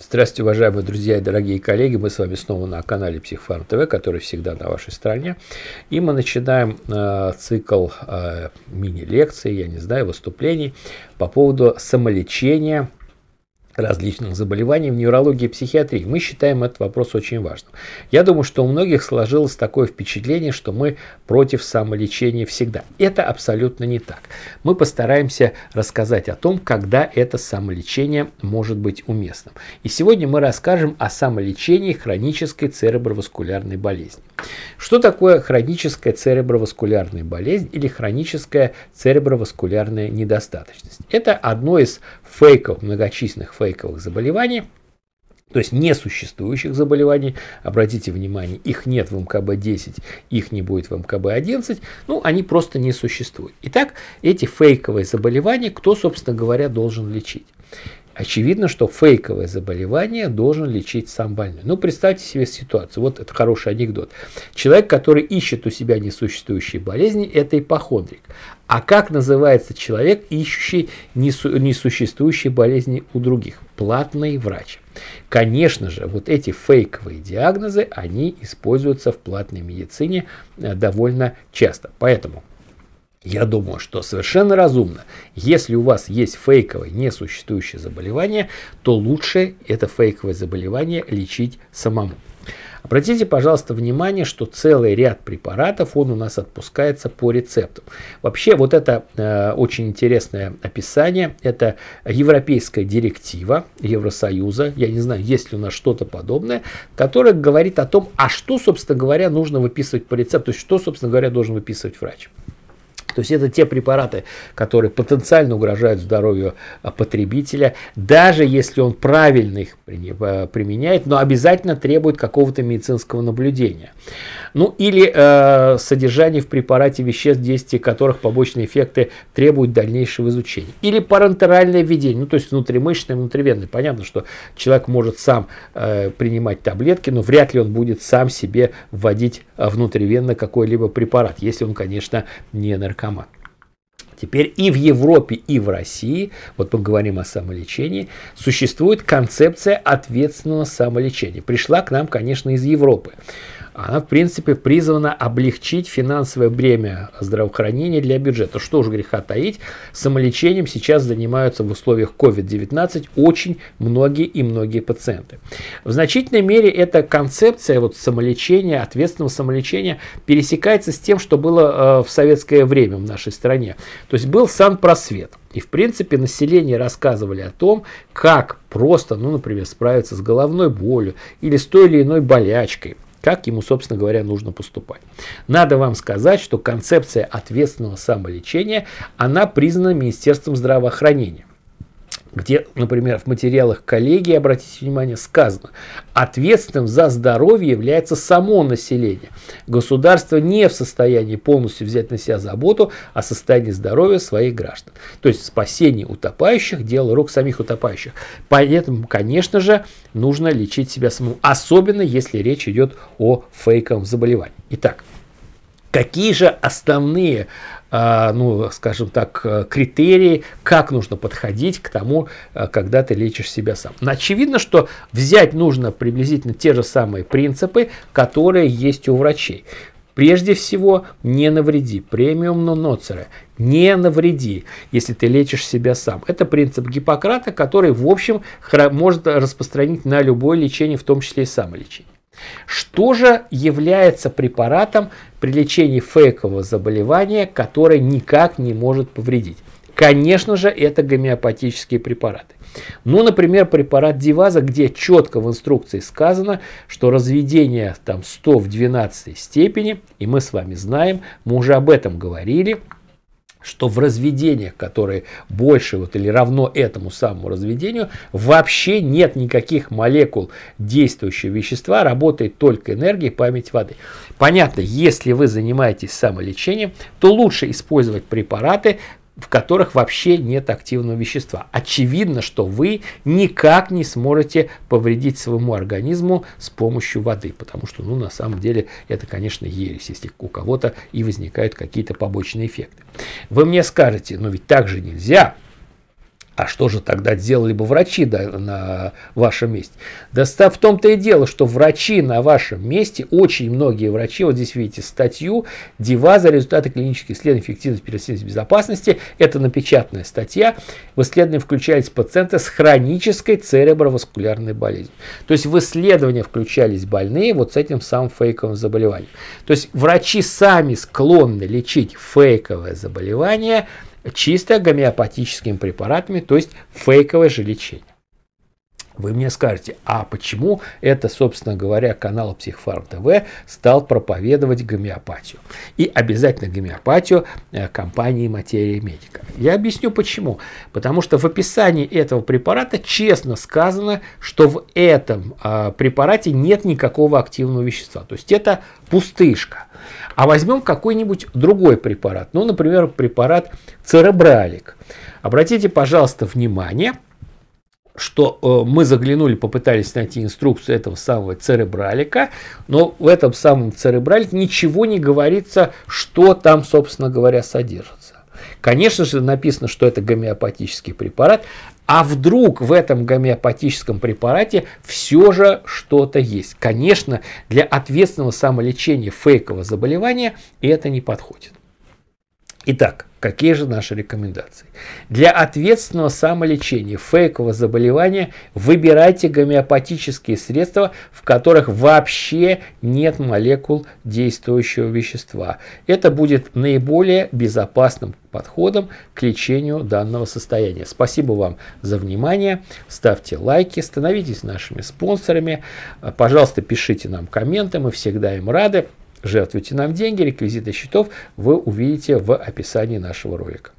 Здравствуйте, уважаемые друзья и дорогие коллеги. Мы с вами снова на канале Психфарм ТВ, который всегда на вашей стороне. И мы начинаем э, цикл э, мини-лекций, я не знаю, выступлений по поводу самолечения различных заболеваний в неврологии и психиатрии. Мы считаем этот вопрос очень важным. Я думаю, что у многих сложилось такое впечатление, что мы против самолечения всегда. Это абсолютно не так. Мы постараемся рассказать о том, когда это самолечение может быть уместным. И сегодня мы расскажем о самолечении хронической цереброваскулярной болезни. Что такое хроническая цереброваскулярная болезнь или хроническая цереброваскулярная недостаточность? Это одно из фейков, многочисленных фейков фейковых заболеваний, то есть несуществующих заболеваний. Обратите внимание, их нет в МКБ-10, их не будет в МКБ-11, ну, они просто не существуют. Итак, эти фейковые заболевания, кто, собственно говоря, должен лечить? Очевидно, что фейковое заболевание должен лечить сам больной. Ну, представьте себе ситуацию. Вот это хороший анекдот. Человек, который ищет у себя несуществующие болезни, это ипохондрик. А как называется человек, ищущий несу несуществующие болезни у других? Платный врач. Конечно же, вот эти фейковые диагнозы, они используются в платной медицине э, довольно часто. Поэтому я думаю, что совершенно разумно, если у вас есть фейковое несуществующее заболевание, то лучше это фейковое заболевание лечить самому. Обратите, пожалуйста, внимание, что целый ряд препаратов он у нас отпускается по рецепту. Вообще, вот это э, очень интересное описание. Это европейская директива Евросоюза. Я не знаю, есть ли у нас что-то подобное, которое говорит о том, а что, собственно говоря, нужно выписывать по рецепту, то есть что, собственно говоря, должен выписывать врач. То есть это те препараты, которые потенциально угрожают здоровью а, потребителя, даже если он правильно их а, применяет, но обязательно требует какого-то медицинского наблюдения. Ну или э, содержание в препарате веществ, действия которых побочные эффекты требуют дальнейшего изучения. Или парентеральное введение, ну то есть внутримышечное, внутривенное. Понятно, что человек может сам э, принимать таблетки, но вряд ли он будет сам себе вводить внутривенно какой-либо препарат, если он, конечно, не наркотик наркоман. Теперь и в Европе, и в России, вот поговорим говорим о самолечении, существует концепция ответственного самолечения. Пришла к нам, конечно, из Европы она, в принципе, призвана облегчить финансовое бремя здравоохранения для бюджета. Что уж греха таить, самолечением сейчас занимаются в условиях COVID-19 очень многие и многие пациенты. В значительной мере эта концепция вот самолечения, ответственного самолечения пересекается с тем, что было э, в советское время в нашей стране. То есть был санпросвет. И, в принципе, население рассказывали о том, как просто, ну, например, справиться с головной болью или с той или иной болячкой как ему, собственно говоря, нужно поступать. Надо вам сказать, что концепция ответственного самолечения, она признана Министерством здравоохранения где, например, в материалах коллегии, обратите внимание, сказано, ответственным за здоровье является само население. Государство не в состоянии полностью взять на себя заботу о состоянии здоровья своих граждан. То есть спасение утопающих – дело рук самих утопающих. Поэтому, конечно же, нужно лечить себя самому, особенно если речь идет о фейковом заболевании. Итак, Какие же основные, а, ну, скажем так, э, критерии, как нужно подходить к тому, э, когда ты лечишь себя сам? Ну, очевидно, что взять нужно приблизительно те же самые принципы, которые есть у врачей. Прежде всего, не навреди. Премиум ноноцера. Не навреди, если ты лечишь себя сам. Это принцип Гиппократа, который, в общем, может распространить на любое лечение, в том числе и самолечение. Что же является препаратом при лечении фейкового заболевания, которое никак не может повредить? Конечно же, это гомеопатические препараты. Ну, например, препарат Диваза, где четко в инструкции сказано, что разведение там 100 в 12 степени, и мы с вами знаем, мы уже об этом говорили – что в разведениях, которые больше вот или равно этому самому разведению, вообще нет никаких молекул действующего вещества, работает только энергия и память воды. Понятно, если вы занимаетесь самолечением, то лучше использовать препараты, в которых вообще нет активного вещества. Очевидно, что вы никак не сможете повредить своему организму с помощью воды, потому что, ну, на самом деле, это, конечно, ересь, если у кого-то и возникают какие-то побочные эффекты. Вы мне скажете, но «Ну, ведь так же нельзя, а что же тогда делали бы врачи да, на вашем месте? Да в том-то и дело, что врачи на вашем месте, очень многие врачи, вот здесь видите статью Дива за «Результаты клинических исследований эффективности переносимости безопасности». Это напечатанная статья. В исследование включались пациенты с хронической цереброваскулярной болезнью. То есть в исследование включались больные вот с этим самым фейковым заболеванием. То есть врачи сами склонны лечить фейковое заболевание – чисто гомеопатическими препаратами, то есть фейковое же лечение. Вы мне скажете, а почему это, собственно говоря, канал Психфарм ТВ стал проповедовать гомеопатию? И обязательно гомеопатию э, компании Материя Медика. Я объясню почему. Потому что в описании этого препарата честно сказано, что в этом а, препарате нет никакого активного вещества. То есть это пустышка. А возьмем какой-нибудь другой препарат. Ну, например, препарат церебралик. Обратите, пожалуйста, внимание – что э, мы заглянули, попытались найти инструкцию этого самого церебралика, но в этом самом церебралике ничего не говорится, что там, собственно говоря, содержится. Конечно же, написано, что это гомеопатический препарат, а вдруг в этом гомеопатическом препарате все же что-то есть? Конечно, для ответственного самолечения фейкового заболевания это не подходит. Итак, какие же наши рекомендации? Для ответственного самолечения фейкового заболевания выбирайте гомеопатические средства, в которых вообще нет молекул действующего вещества. Это будет наиболее безопасным подходом к лечению данного состояния. Спасибо вам за внимание. Ставьте лайки, становитесь нашими спонсорами. Пожалуйста, пишите нам комменты, мы всегда им рады. Жертвуйте нам деньги, реквизиты счетов вы увидите в описании нашего ролика.